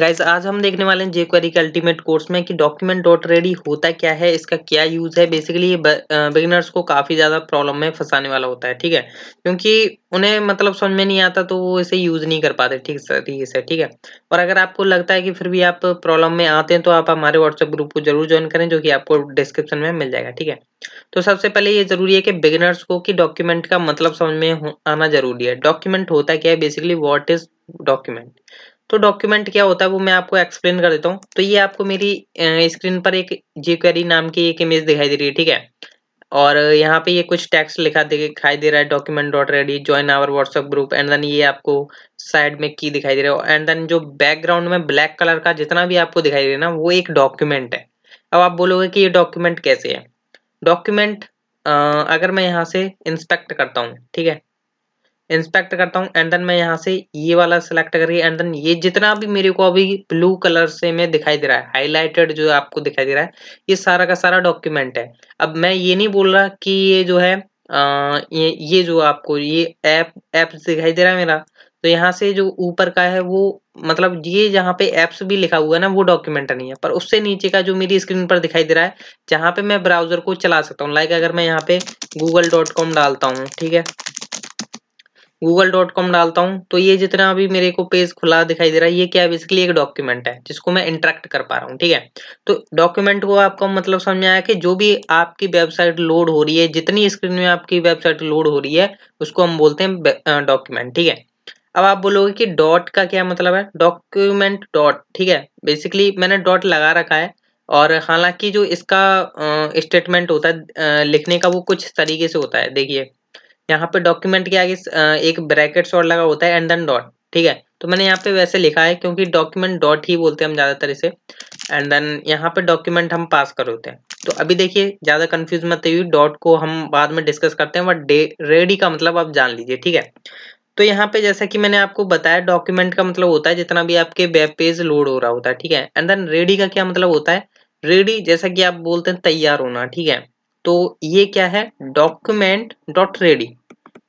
guys आज हम देखने वाले हैं जेक्वेरी के अल्टीमेट कोर्स में कि डॉक्यूमेंट डॉट रेडी होता क्या है इसका क्या यूज है बेसिकली ये बिगिनर्स को काफी ज्यादा प्रॉब्लम में फंसाने वाला होता है ठीक है क्योंकि उन्हें मतलब समझ में नहीं आता तो वो इसे यूज नहीं कर पाते ठीक तरीके से ठीक है और अगर आपको लगता है कि फिर भी आप प्रॉब्लम में आते हैं तो आप हमारे व्हाट्सएप ग्रुप को जरूर ज्वाइन करें जो कि आपको डिस्क्रिप्शन में मिल जाएगा ठीक है तो सबसे पहले ये जरूरी है कि बिगिनर्स को कि डॉक्यूमेंट का मतलब समझ में आना जरूरी है डॉक्यूमेंट होता क्या है बेसिकली वॉट इज डॉक्यूमेंट तो डॉक्यूमेंट क्या होता है वो मैं आपको एक्सप्लेन कर देता हूँ तो ये आपको मेरी स्क्रीन पर एक जे नाम की एक इमेज दिखाई दे रही है ठीक है और यहाँ पे ये कुछ टेक्स्ट लिखा दिखाई दे रहा है document dot ready join our WhatsApp group and then ये आपको साइड में की दिखाई दे रहा है एंड देन जो बैकग्राउंड में ब्लैक कलर का जितना भी आपको दिखाई दे रहा है ना वो एक डॉक्यूमेंट है अब आप बोलोगे कि ये डॉक्यूमेंट कैसे है डॉक्यूमेंट अगर मैं यहाँ से इंस्पेक्ट करता हूँ ठीक है इंस्पेक्ट करता हूँ एंड देन मैं यहाँ से ये वाला सिलेक्ट करके एंड देन ये जितना भी मेरे को अभी ब्लू कलर से में दिखाई दे रहा है हाईलाइटेड जो आपको दिखाई दे रहा है ये सारा का सारा डॉक्यूमेंट है अब मैं ये नहीं बोल रहा कि ये जो है आ, ये ये जो आपको ये ऐप ऐप दिखाई दे रहा है मेरा तो यहाँ से जो ऊपर का है वो मतलब ये जहाँ पे एप्स भी लिखा हुआ है ना वो डॉक्यूमेंट नहीं है पर उससे नीचे का जो मेरी स्क्रीन पर दिखाई दे रहा है जहाँ पे मैं ब्राउजर को चला सकता हूँ लाइक अगर मैं यहाँ पे गूगल डॉट कॉम डालता हूँ ठीक है गूगल डॉट कॉम डालता हूँ तो ये जितना अभी मेरे को पेज खुला दिखाई दे रहा है ये क्या बेसिकली एक डॉक्यूमेंट है जिसको मैं इंटरेक्ट कर पा रहा हूँ ठीक है तो डॉक्यूमेंट को आपको मतलब समझ में आया कि जो भी आपकी वेबसाइट लोड हो रही है जितनी स्क्रीन में आपकी वेबसाइट लोड हो रही है उसको हम बोलते हैं डॉक्यूमेंट ठीक है अब आप बोलोगे कि डॉट का क्या मतलब है डॉक्यूमेंट डॉट ठीक है बेसिकली मैंने डॉट लगा रखा है और हालांकि जो इसका स्टेटमेंट होता है लिखने का वो कुछ तरीके से होता है देखिए यहाँ पे डॉक्यूमेंट के आगे एक ब्रैकेट और लगा होता है एंड देन डॉट ठीक है तो मैंने यहाँ पे वैसे लिखा है क्योंकि डॉक्यूमेंट डॉट ही बोलते हैं हम ज़्यादातर इसे एंड देन यहाँ पे डॉक्यूमेंट हम पास कर होते हैं तो अभी देखिए ज़्यादा कंफ्यूज मत हुई डॉट को हम बाद में डिस्कस करते हैं बट रेडी का मतलब आप जान लीजिए ठीक है तो यहाँ पे जैसा कि मैंने आपको बताया डॉक्यूमेंट का मतलब होता है जितना भी आपके वेब पेज लोड हो रहा होता है ठीक है एंड देन रेडी का क्या मतलब होता है रेडी जैसा कि आप बोलते हैं तैयार होना ठीक है तो ये क्या है डॉक्यूमेंट डॉट रेडी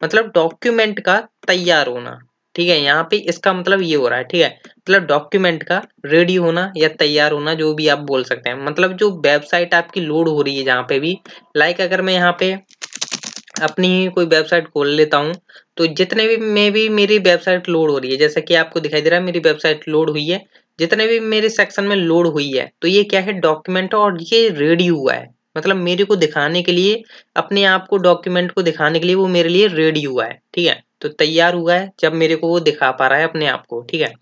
मतलब डॉक्यूमेंट का तैयार होना ठीक है यहाँ पे इसका मतलब ये हो रहा है ठीक है मतलब डॉक्यूमेंट का रेडी होना या तैयार होना जो भी आप बोल सकते हैं मतलब जो वेबसाइट आपकी लोड हो रही है जहाँ पे भी लाइक अगर मैं यहाँ पे अपनी कोई वेबसाइट खोल लेता हूँ तो जितने भी में भी मेरी वेबसाइट लोड हो रही है जैसा कि आपको दिखाई दे रहा है मेरी वेबसाइट लोड हुई है जितने भी मेरे सेक्शन में लोड हुई है तो ये क्या है डॉक्यूमेंट और ये रेडी हुआ है मतलब मेरे को दिखाने के लिए अपने आप को डॉक्यूमेंट को दिखाने के लिए वो मेरे लिए रेडी हुआ है ठीक है तो तैयार हुआ है जब मेरे को वो दिखा पा रहा है अपने आप को ठीक है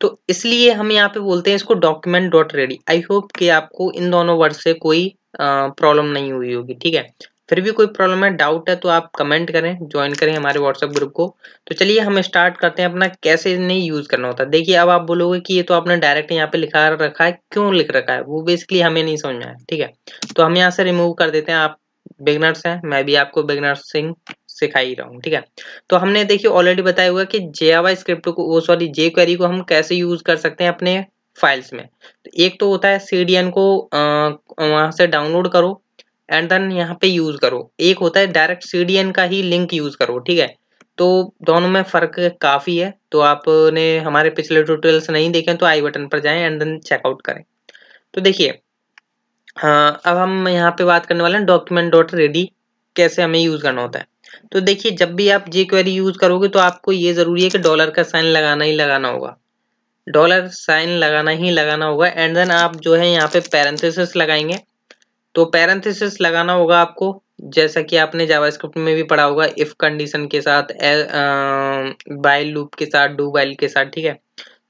तो इसलिए हम यहाँ पे बोलते हैं इसको document dot ready I hope कि आपको इन दोनों वर्ड से कोई प्रॉब्लम नहीं हुई होगी ठीक है फिर भी कोई प्रॉब्लम है डाउट है तो आप कमेंट करें ज्वाइन करें हमारे व्हाट्सएप ग्रुप को तो चलिए हम स्टार्ट करते हैं अपना कैसे नहीं यूज़ करना होता देखिए अब आप बोलोगे कि ये तो आपने डायरेक्ट यहाँ पे लिखा रखा है क्यों लिख रखा है वो बेसिकली हमें नहीं समझना है ठीक है तो हम यहाँ से रिमूव कर देते हैं आप बिगनर्स हैं मैं भी आपको बिगनर सिंह सिखा ही रहा हूँ ठीक है तो हमने देखिए ऑलरेडी बताया हुआ कि जे स्क्रिप्ट को वो सॉरी जे क्वेरी को हम कैसे यूज़ कर सकते हैं अपने फाइल्स में तो एक तो होता है सी को आ, से डाउनलोड करो एंड देन यहाँ पे यूज करो एक होता है डायरेक्ट सी का ही लिंक यूज करो ठीक है तो दोनों में फर्क काफी है तो आपने हमारे पिछले ट्यूटोरियल्स नहीं देखे तो आई बटन पर जाएं एंड देन चेकआउट करें तो देखिए हाँ, अब हम यहाँ पे बात करने वाले हैं डॉक्यूमेंट डॉट रेडी कैसे हमें यूज करना होता है तो देखिए जब भी आप जे क्वेरी यूज करोगे तो आपको ये जरूरी है कि डॉलर का साइन लगाना ही लगाना होगा डॉलर साइन लगाना ही लगाना होगा एंड देन आप जो है यहाँ पे पैरेंथेसिस लगाएंगे तो पैरेंथेसिस लगाना होगा आपको जैसा कि आपने जावास्क्रिप्ट में भी पढ़ा होगा इफ कंडीशन के साथ बाइल लूप के साथ डू बाइल के साथ ठीक है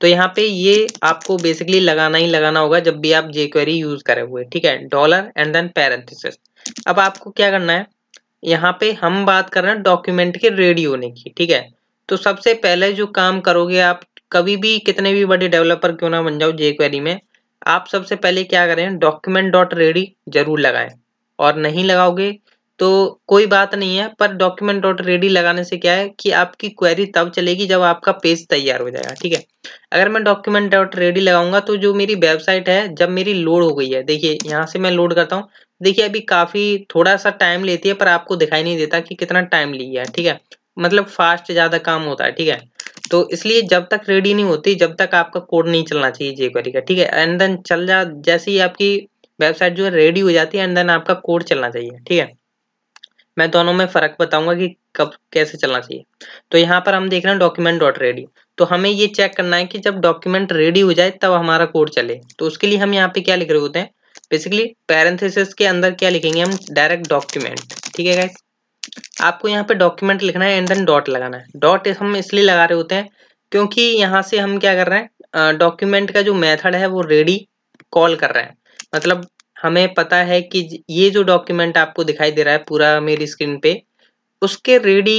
तो यहाँ पे ये आपको बेसिकली लगाना ही लगाना होगा जब भी आप जे क्वेरी यूज करे हुए ठीक है डॉलर एंड देन पैरेंथिस अब आपको क्या करना है यहाँ पे हम बात कर रहे हैं डॉक्यूमेंट के रेडी होने की ठीक है तो सबसे पहले जो काम करोगे आप कभी भी कितने भी बड़े डेवलपर क्यों ना बन जाओ जे क्वेरी में आप सबसे पहले क्या करें डॉक्यूमेंट डॉट रेडी जरूर लगाएं और नहीं लगाओगे तो कोई बात नहीं है पर डॉक्यूमेंट डॉट रेडी लगाने से क्या है कि आपकी क्वेरी तब चलेगी जब आपका पेज तैयार हो जाएगा ठीक है अगर मैं डॉक्यूमेंट डॉट रेडी लगाऊंगा तो जो मेरी वेबसाइट है जब मेरी लोड हो गई है देखिए यहाँ से मैं लोड करता हूँ देखिए अभी काफ़ी थोड़ा सा टाइम लेती है पर आपको दिखाई नहीं देता कि कितना टाइम लिया है ठीक है मतलब फास्ट ज्यादा काम होता है ठीक है तो इसलिए जब तक रेडी नहीं होती जब तक आपका कोड नहीं चलना चाहिए jQuery का ठीक है एंड देन चल जा जैसे ही आपकी वेबसाइट जो है रेडी हो जाती है एंड देन आपका कोड चलना चाहिए ठीक है मैं दोनों में फर्क बताऊंगा कि कब कैसे चलना चाहिए तो यहाँ पर हम देख रहे हैं डॉक्यूमेंट डॉट रेडी तो हमें ये चेक करना है कि जब डॉक्यूमेंट रेडी हो जाए तब हमारा कोड चले तो उसके लिए हम यहाँ पे क्या लिख रहे होते हैं बेसिकली पैरेंथेसिस के अंदर क्या लिखेंगे हम डायरेक्ट डॉक्यूमेंट ठीक है गाइस आपको यहाँ पे डॉक्यूमेंट लिखना है एंड देन डॉट लगाना है डॉट हम इसलिए लगा रहे होते हैं क्योंकि यहाँ से हम क्या कर रहे हैं डॉक्यूमेंट का जो मेथड है वो रेडी कॉल कर रहे हैं मतलब हमें पता है कि ये जो डॉक्यूमेंट आपको दिखाई दे रहा है पूरा मेरी स्क्रीन पे उसके रेडी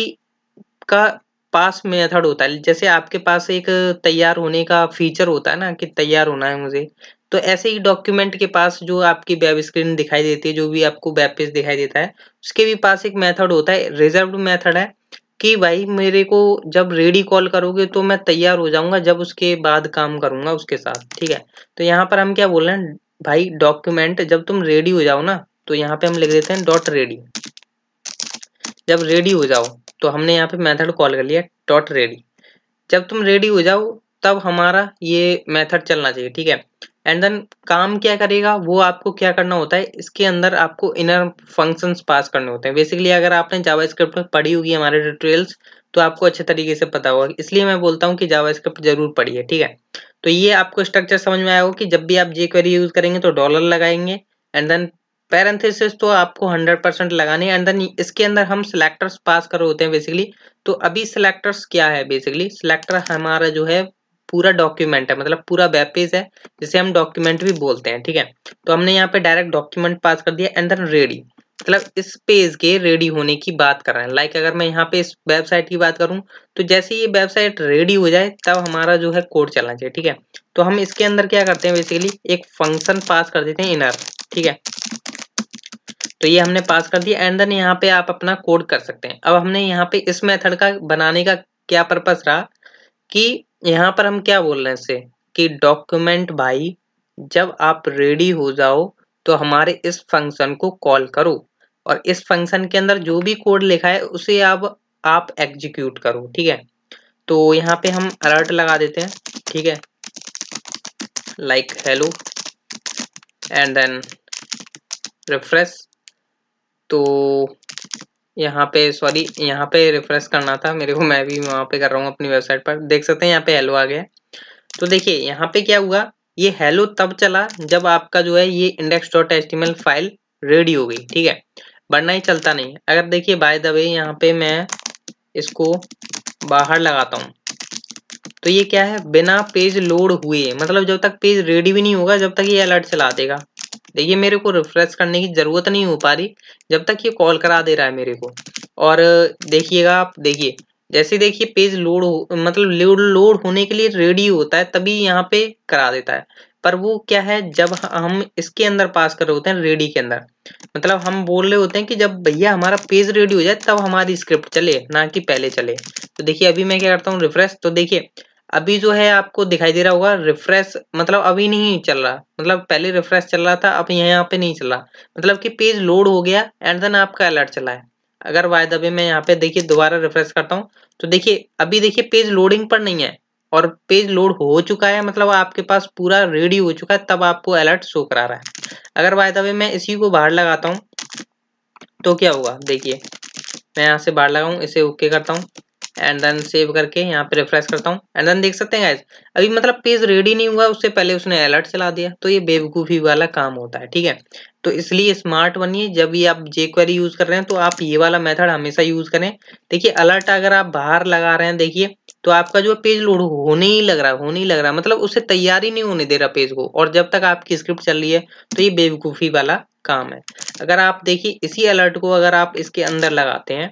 का पास मेथड होता है जैसे आपके पास एक तैयार होने का फीचर होता है ना कि तैयार होना है मुझे तो ऐसे ही डॉक्यूमेंट के पास जो आपकी वेब स्क्रीन दिखाई देती है जो भी आपको वेब पेज दिखाई देता है उसके भी पास एक मेथड होता है रिजर्व मेथड है कि भाई मेरे को जब रेडी कॉल करोगे तो मैं तैयार हो जाऊंगा जब उसके बाद काम करूंगा उसके साथ ठीक है तो यहाँ पर हम क्या बोल रहे हैं भाई डॉक्यूमेंट जब तुम रेडी हो जाओ ना तो यहाँ पे हम लिख देते हैं डॉट रेडी जब रेडी हो जाओ तो हमने यहाँ पे मेथड कॉल कर लिया डॉट रेडी जब तुम रेडी हो जाओ तब हमारा ये मेथड चलना चाहिए ठीक है एंड देन काम क्या करेगा वो आपको क्या करना होता है इसके अंदर आपको इनर फंक्शंस पास करने होते हैं बेसिकली अगर आपने जावा स्क्रिप्ट में पढ़ी होगी हमारे ट्यूटोरियल्स तो आपको अच्छे तरीके से पता होगा इसलिए मैं बोलता हूँ कि जावा स्क्रिप्ट जरूर पढ़िए ठीक है तो ये आपको स्ट्रक्चर समझ में आएगा कि जब भी आप जे क्वेरी यूज करेंगे तो डॉलर लगाएंगे एंड देन पैरेंथेसिस तो आपको 100 परसेंट लगाने एंड देन इसके अंदर हम सिलेक्टर्स पास कर होते हैं बेसिकली तो अभी सिलेक्टर्स क्या है बेसिकली सिलेक्टर हमारा जो है पूरा डॉक्यूमेंट है मतलब पूरा वेब पेज है जिसे हम डॉक्यूमेंट भी बोलते हैं ठीक है तो हमने यहाँ पे डायरेक्ट डॉक्यूमेंट पास कर दिया एंड देन रेडी मतलब इस पेज के रेडी होने की बात कर रहे हैं लाइक अगर मैं यहाँ पे इस वेबसाइट की बात करूँ तो जैसे ये वेबसाइट रेडी हो जाए तब हमारा जो है कोड चलना चाहिए ठीक है तो हम इसके अंदर क्या करते हैं बेसिकली एक फंक्शन पास कर देते हैं इनर ठीक है तो ये हमने पास कर दिया एंड देन यहाँ पे आप अपना कोड कर सकते हैं अब हमने यहाँ पे इस मेथड का बनाने का क्या पर्पज रहा कि यहाँ पर हम क्या बोल रहे हैं से कि डॉक्यूमेंट भाई जब आप रेडी हो जाओ तो हमारे इस फंक्शन को कॉल करो और इस फंक्शन के अंदर जो भी कोड लिखा है उसे आप आप एग्जीक्यूट करो ठीक है तो यहाँ पे हम अलर्ट लगा देते हैं ठीक है like hello and then refresh तो यहाँ पे सॉरी यहाँ पे रिफ्रेश करना था मेरे को मैं भी वहाँ पे कर रहा हूँ अपनी वेबसाइट पर देख सकते हैं यहाँ पे हेलो आ गया तो देखिए यहाँ पे क्या हुआ ये हेलो तब चला जब आपका जो है ये index dot HTML file ready हो गई ठीक है वरना ही चलता नहीं अगर देखिए बाय द वे यहाँ पे मैं इसको बाहर लगाता हूँ तो ये क्या है बिना पेज लोड हुए मतलब जब तक पेज रेडी भी नहीं होगा जब तक ये अलर्ट चला देगा देखिए मेरे को रिफ्रेश करने की ज़रूरत नहीं हो पा रही जब तक ये कॉल करा दे रहा है मेरे को और देखिएगा आप देखिए जैसे देखिए पेज लोड मतलब लोड लोड होने के लिए रेडी होता है तभी यहाँ पे करा देता है पर वो क्या है जब हम इसके अंदर पास कर रहे होते हैं रेडी के अंदर मतलब हम बोल रहे होते हैं कि जब भैया हमारा पेज रेडी हो जाए तब हमारी स्क्रिप्ट चले ना कि पहले चले तो देखिए अभी मैं क्या करता हूँ रिफ्रेश तो देखिए अभी जो है आपको दिखाई दे रहा होगा रिफ्रेश मतलब अभी नहीं चल रहा मतलब पहले रिफ्रेश चल रहा था अब यहाँ पे नहीं चल रहा मतलब कि पेज लोड हो गया एंड देन आपका अलर्ट चला है अगर वायद अभी मैं यहाँ पे देखिए दोबारा रिफ्रेश करता हूँ तो देखिए अभी देखिए पेज लोडिंग पर नहीं है और पेज लोड हो चुका है मतलब आपके पास पूरा रेडी हो चुका है तब आपको अलर्ट शो करा रहा है अगर वायद अभी मैं इसी को बाहर लगाता हूँ तो क्या होगा देखिए मैं यहाँ से बाहर लगाऊँ इसे ओके करता हूँ एंड देन सेव करके यहाँ पे रिफ्रेश करता हूँ एंड देन देख सकते हैं गाइज अभी मतलब पेज रेडी नहीं हुआ उससे पहले उसने अलर्ट चला दिया तो ये बेवकूफ़ी वाला काम होता है ठीक है तो इसलिए स्मार्ट बनिए जब ये आप जे क्वेरी यूज़ कर रहे हैं तो आप ये वाला मेथड हमेशा यूज़ करें देखिए अलर्ट अगर आप बाहर लगा रहे हैं देखिए तो आपका जो पेज लोड होने ही लग रहा है होने ही लग रहा है मतलब उससे तैयारी नहीं होने दे रहा पेज को और जब तक आपकी स्क्रिप्ट चल रही है तो ये बेवकूफ़ी वाला काम है अगर आप देखिए इसी अलर्ट को अगर आप इसके अंदर लगाते हैं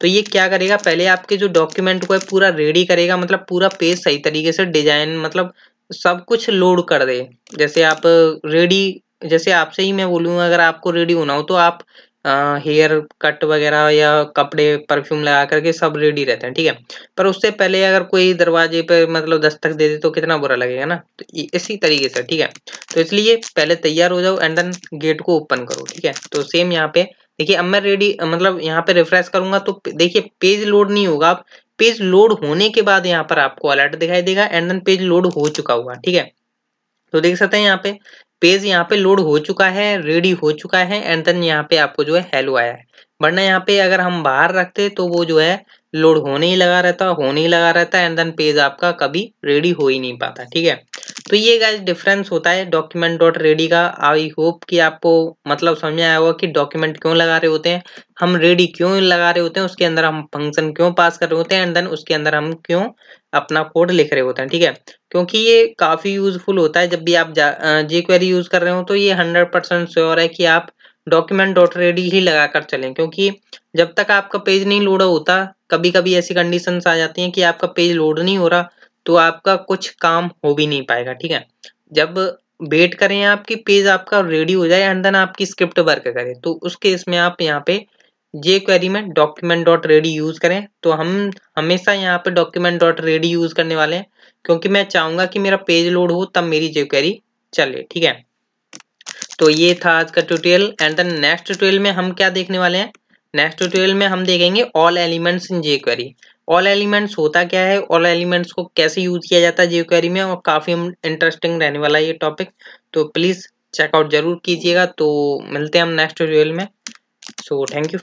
तो ये क्या करेगा पहले आपके जो डॉक्यूमेंट को है पूरा रेडी करेगा मतलब पूरा पेज सही तरीके से डिजाइन मतलब सब कुछ लोड कर दे जैसे आप रेडी जैसे आपसे ही मैं बोलूँगा अगर आपको रेडी होना हो तो आप हेयर कट वगैरह या कपड़े परफ्यूम लगा करके सब रेडी रहते हैं ठीक है पर उससे पहले अगर कोई दरवाजे पर मतलब दस्तक दे दे तो कितना बुरा लगेगा ना तो इसी तरीके से ठीक है तो इसलिए पहले तैयार हो जाओ एंड देन गेट को ओपन करो ठीक है तो सेम यहाँ पे देखिए अब मैं रेडी मतलब यहाँ पे रिफ्रेश करूंगा तो देखिए पेज लोड नहीं होगा पेज लोड होने के बाद यहाँ पर आपको अलर्ट दिखाई देगा एंड देन पेज लोड हो चुका हुआ ठीक है तो देख सकते हैं यहाँ पे पेज यहाँ पे लोड हो चुका है रेडी हो चुका है एंड देन यहाँ पे आपको जो है हेलो आया है वरना यहाँ पे अगर हम बाहर रखते तो वो जो है लोड होने ही लगा रहता होने ही लगा रहता एंड देन पेज आपका कभी रेडी हो ही नहीं पाता ठीक है तो ये गाइस डिफरेंस होता है डॉक्यूमेंट डॉट रेडी का आई होप कि आपको मतलब समझ में आया होगा कि डॉक्यूमेंट क्यों लगा रहे होते हैं हम रेडी क्यों लगा रहे होते हैं उसके अंदर हम फंक्शन क्यों पास कर रहे होते हैं एंड देन उसके अंदर हम क्यों अपना कोड लिख रहे होते हैं ठीक है क्योंकि ये काफ़ी यूजफुल होता है जब भी आप जे क्वेरी यूज़ कर रहे हो तो ये हंड्रेड परसेंट श्योर है कि आप डॉक्यूमेंट डॉट रेडी ही लगा कर चलें क्योंकि जब तक आपका पेज नहीं लोड होता कभी कभी ऐसी कंडीशंस आ जाती हैं कि आपका पेज लोड नहीं हो रहा तो आपका कुछ काम हो भी नहीं पाएगा ठीक है जब वेट करें आपकी पेज आपका रेडी हो जाए एंड देन आपकी स्क्रिप्ट वर्क करें तो उस केस में आप यहाँ पे जे क्वेरी में डॉक्यूमेंट डॉट रेडी यूज करें तो हम हमेशा यहाँ पे डॉक्यूमेंट डॉट रेडी यूज करने वाले हैं क्योंकि मैं चाहूंगा कि मेरा पेज लोड हो तब मेरी जे क्वेरी चले ठीक है तो ये था आज का tutorial and then next tutorial में हम क्या देखने वाले हैं नेक्स्ट ट्यूटोरियल में हम देखेंगे all elements in jQuery all elements होता क्या है ऑल एलिमेंट्स को कैसे यूज किया जाता है जेक्वेरी में और काफी इंटरेस्टिंग रहने वाला है ये टॉपिक तो प्लीज चेकआउट जरूर कीजिएगा तो मिलते हैं हम नेक्स्ट ट्यूटोरियल में सो थैंक यू